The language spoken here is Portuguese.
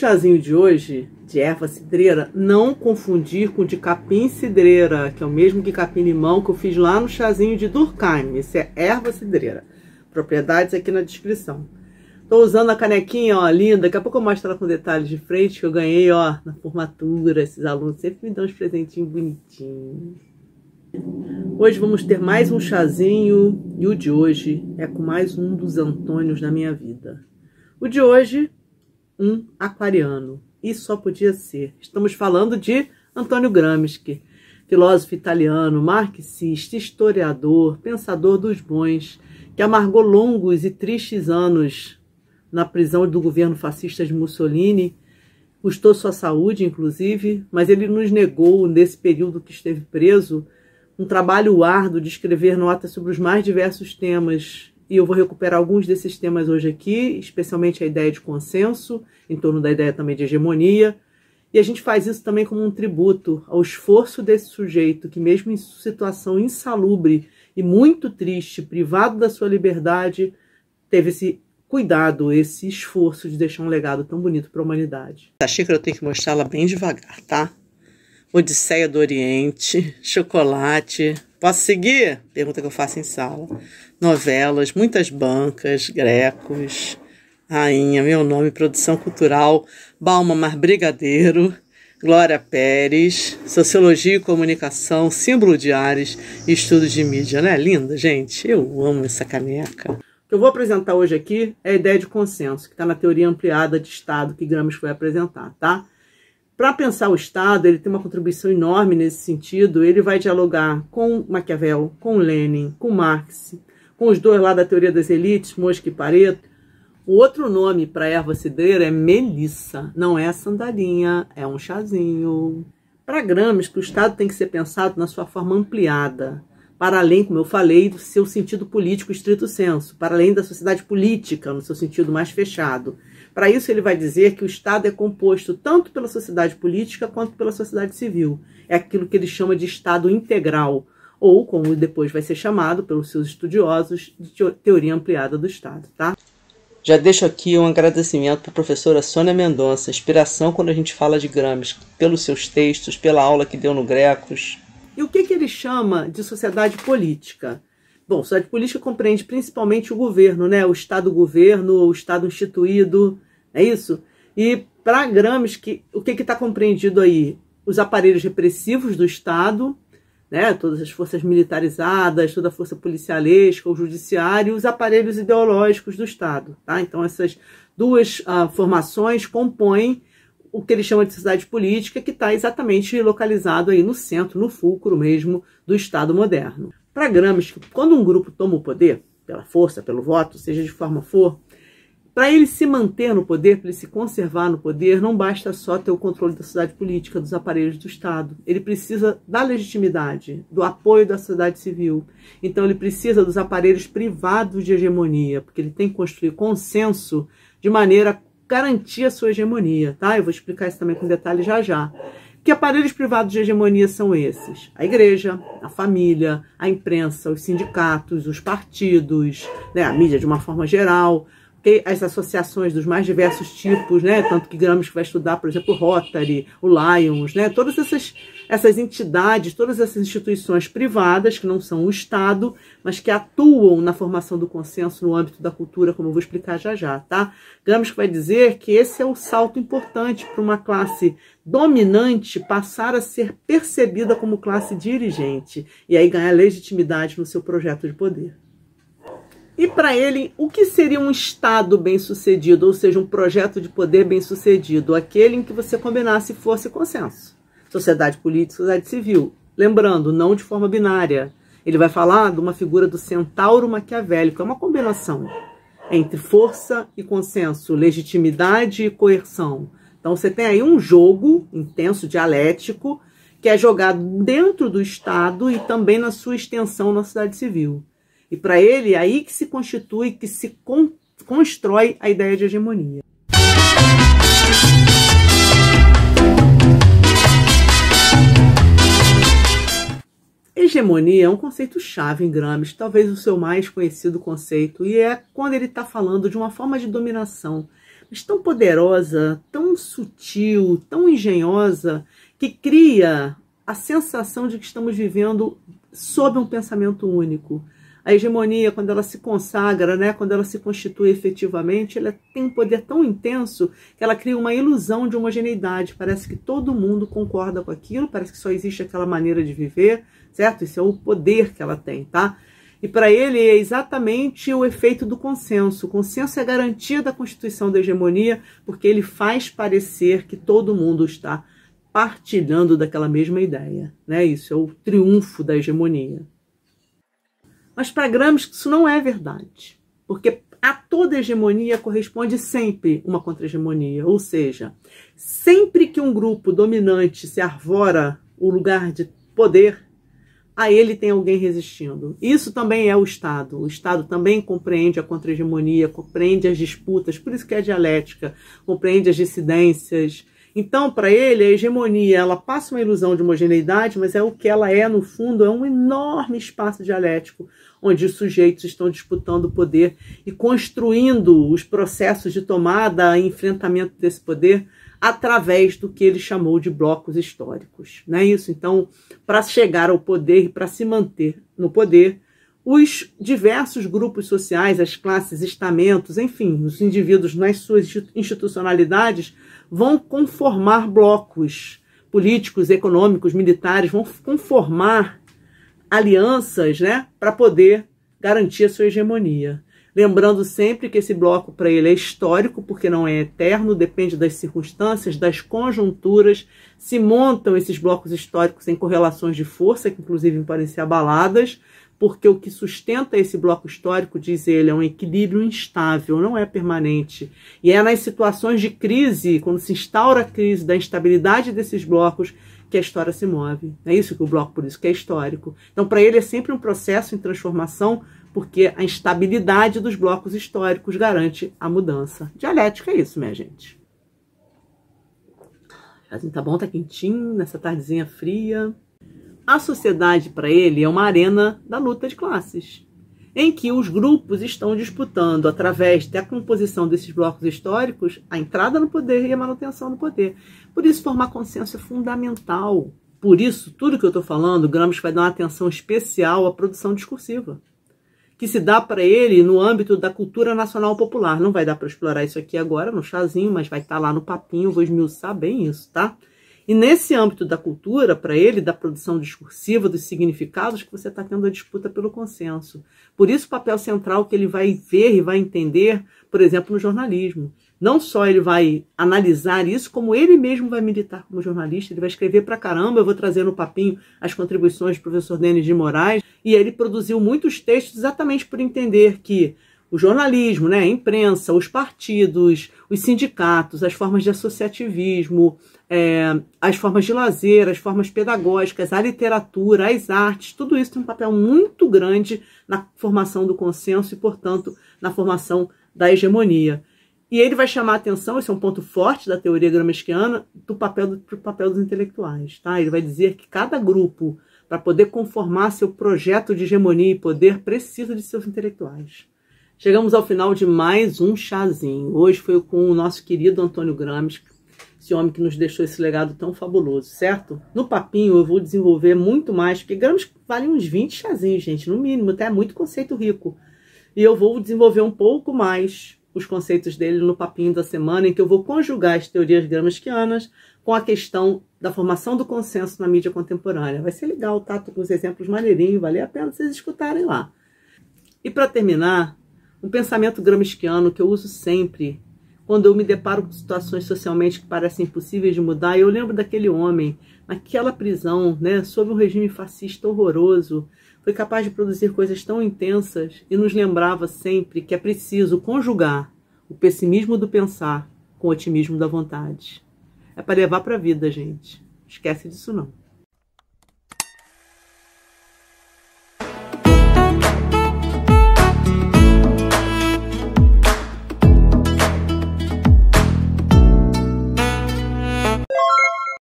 chazinho de hoje, de erva cidreira, não confundir com de capim cidreira, que é o mesmo que capim limão que eu fiz lá no chazinho de Durkheim. Esse é erva cidreira. Propriedades aqui na descrição. Tô usando a canequinha, ó, linda. Daqui a pouco eu mostro ela com detalhes de frente que eu ganhei, ó, na formatura. Esses alunos sempre me dão uns presentinhos bonitinhos. Hoje vamos ter mais um chazinho e o de hoje é com mais um dos Antônios da minha vida. O de hoje um aquariano. E só podia ser. Estamos falando de Antônio Gramsci, filósofo italiano, marxista, historiador, pensador dos bons, que amargou longos e tristes anos na prisão do governo fascista de Mussolini, custou sua saúde, inclusive, mas ele nos negou, nesse período que esteve preso, um trabalho árduo de escrever notas sobre os mais diversos temas e eu vou recuperar alguns desses temas hoje aqui, especialmente a ideia de consenso, em torno da ideia também de hegemonia. E a gente faz isso também como um tributo ao esforço desse sujeito que, mesmo em situação insalubre e muito triste, privado da sua liberdade, teve esse cuidado, esse esforço de deixar um legado tão bonito para a humanidade. A xícara eu tenho que mostrar ela bem devagar, tá? Odisseia do Oriente, chocolate. Posso seguir? Pergunta que eu faço em sala novelas, muitas bancas, grecos, rainha, meu nome, produção cultural, Balma Mar Brigadeiro, Glória Pérez, Sociologia e Comunicação, Símbolo de Ares e Estudos de Mídia. Não é linda, gente? Eu amo essa caneca. O que eu vou apresentar hoje aqui é a ideia de consenso, que está na teoria ampliada de Estado que Gramsci foi apresentar, tá? Para pensar o Estado, ele tem uma contribuição enorme nesse sentido. Ele vai dialogar com Maquiavel, com Lenin, com Marx, com os dois lá da teoria das elites, mosca e pareto. O outro nome para erva cidreira é melissa, não é sandalinha, é um chazinho. Para gramas, que o Estado tem que ser pensado na sua forma ampliada, para além, como eu falei, do seu sentido político estrito senso, para além da sociedade política, no seu sentido mais fechado. Para isso, ele vai dizer que o Estado é composto tanto pela sociedade política quanto pela sociedade civil. É aquilo que ele chama de Estado integral, ou como depois vai ser chamado pelos seus estudiosos, de teoria ampliada do Estado, tá? Já deixo aqui um agradecimento para a professora Sônia Mendonça, inspiração quando a gente fala de Gramsci, pelos seus textos, pela aula que deu no Grecos. E o que, que ele chama de sociedade política? Bom, sociedade política compreende principalmente o governo, né? o Estado-governo, o Estado instituído, é isso? E para Gramsci, o que está compreendido aí? Os aparelhos repressivos do Estado, né, todas as forças militarizadas, toda a força policialesca, o judiciário e os aparelhos ideológicos do Estado. Tá? Então, essas duas uh, formações compõem o que ele chama de sociedade política, que está exatamente localizado aí no centro, no fulcro mesmo do Estado moderno. Para Gramsci, quando um grupo toma o poder, pela força, pelo voto, seja de forma for, para ele se manter no poder, para ele se conservar no poder, não basta só ter o controle da sociedade política, dos aparelhos do Estado. Ele precisa da legitimidade, do apoio da sociedade civil. Então, ele precisa dos aparelhos privados de hegemonia, porque ele tem que construir consenso de maneira a garantir a sua hegemonia. Tá? Eu vou explicar isso também com detalhe já já. Que aparelhos privados de hegemonia são esses? A igreja, a família, a imprensa, os sindicatos, os partidos, né? a mídia de uma forma geral ter as associações dos mais diversos tipos, né? Tanto que Gramsci vai estudar, por exemplo, o Rotary, o Lions, né? Todas essas, essas entidades, todas essas instituições privadas, que não são o Estado, mas que atuam na formação do consenso no âmbito da cultura, como eu vou explicar já já, tá? Gramsci vai dizer que esse é o salto importante para uma classe dominante passar a ser percebida como classe dirigente e aí ganhar legitimidade no seu projeto de poder. E para ele, o que seria um Estado bem-sucedido, ou seja, um projeto de poder bem-sucedido? Aquele em que você combinasse força e consenso. Sociedade política, sociedade civil. Lembrando, não de forma binária. Ele vai falar de uma figura do centauro maquiavélico, é uma combinação entre força e consenso, legitimidade e coerção. Então você tem aí um jogo intenso, dialético, que é jogado dentro do Estado e também na sua extensão na sociedade civil. E para ele, é aí que se constitui, que se con constrói a ideia de hegemonia. Hegemonia é um conceito chave em Gramsci, talvez o seu mais conhecido conceito, e é quando ele está falando de uma forma de dominação, mas tão poderosa, tão sutil, tão engenhosa, que cria a sensação de que estamos vivendo sob um pensamento único, a hegemonia, quando ela se consagra, né, quando ela se constitui efetivamente, ela tem um poder tão intenso que ela cria uma ilusão de homogeneidade. Parece que todo mundo concorda com aquilo, parece que só existe aquela maneira de viver, certo? Esse é o poder que ela tem, tá? E para ele é exatamente o efeito do consenso. O consenso é garantia da constituição da hegemonia, porque ele faz parecer que todo mundo está partilhando daquela mesma ideia. Né? Isso é o triunfo da hegemonia. Mas para Gramsci isso não é verdade, porque a toda hegemonia corresponde sempre uma contra-hegemonia, ou seja, sempre que um grupo dominante se arvora o lugar de poder, a ele tem alguém resistindo. Isso também é o Estado. O Estado também compreende a contra-hegemonia, compreende as disputas, por isso que é dialética, compreende as dissidências, então, para ele, a hegemonia ela passa uma ilusão de homogeneidade, mas é o que ela é, no fundo, é um enorme espaço dialético onde os sujeitos estão disputando o poder e construindo os processos de tomada e enfrentamento desse poder através do que ele chamou de blocos históricos. Não é isso? Então, para chegar ao poder e para se manter no poder, os diversos grupos sociais, as classes, estamentos, enfim, os indivíduos nas suas institucionalidades vão conformar blocos políticos, econômicos, militares, vão conformar alianças né, para poder garantir a sua hegemonia. Lembrando sempre que esse bloco para ele é histórico, porque não é eterno, depende das circunstâncias, das conjunturas. Se montam esses blocos históricos em correlações de força, que inclusive podem ser abaladas, porque o que sustenta esse bloco histórico, diz ele, é um equilíbrio instável, não é permanente. E é nas situações de crise, quando se instaura a crise da instabilidade desses blocos, que a história se move. É isso que o bloco, por isso que é histórico. Então, para ele é sempre um processo em transformação, porque a instabilidade dos blocos históricos garante a mudança. Dialética é isso, minha gente. Assim, tá bom, tá quentinho nessa tardezinha fria. A sociedade, para ele, é uma arena da luta de classes, em que os grupos estão disputando, através da composição desses blocos históricos, a entrada no poder e a manutenção do poder. Por isso, formar consenso é fundamental. Por isso, tudo que eu estou falando, Gramsci vai dar uma atenção especial à produção discursiva, que se dá para ele no âmbito da cultura nacional popular. Não vai dar para explorar isso aqui agora no chazinho, mas vai estar tá lá no papinho, vou esmiuçar bem isso, tá? E nesse âmbito da cultura, para ele, da produção discursiva, dos significados, que você está tendo a disputa pelo consenso. Por isso, o papel central que ele vai ver e vai entender, por exemplo, no jornalismo. Não só ele vai analisar isso, como ele mesmo vai militar como jornalista, ele vai escrever para caramba. Eu vou trazer no papinho as contribuições do professor Denis de Moraes. E ele produziu muitos textos exatamente por entender que o jornalismo, né, a imprensa, os partidos, os sindicatos, as formas de associativismo, é, as formas de lazer, as formas pedagógicas, a literatura, as artes, tudo isso tem um papel muito grande na formação do consenso e, portanto, na formação da hegemonia. E ele vai chamar a atenção, esse é um ponto forte da teoria gramsciana, do papel, do, do papel dos intelectuais. Tá? Ele vai dizer que cada grupo, para poder conformar seu projeto de hegemonia e poder, precisa de seus intelectuais. Chegamos ao final de mais um chazinho. Hoje foi com o nosso querido Antônio Gramsci, esse homem que nos deixou esse legado tão fabuloso, certo? No papinho eu vou desenvolver muito mais, porque Gramsci vale uns 20 chazinhos, gente, no mínimo, até é muito conceito rico. E eu vou desenvolver um pouco mais os conceitos dele no papinho da semana, em que eu vou conjugar as teorias gramscianas com a questão da formação do consenso na mídia contemporânea. Vai ser legal, tá? Tô com os exemplos maneirinhos, vale a pena vocês escutarem lá. E para terminar, um pensamento gramsciano que eu uso sempre, quando eu me deparo com situações socialmente que parecem impossíveis de mudar, eu lembro daquele homem, naquela prisão, né, sob um regime fascista horroroso, foi capaz de produzir coisas tão intensas e nos lembrava sempre que é preciso conjugar o pessimismo do pensar com o otimismo da vontade. É para levar para a vida, gente. Esquece disso não.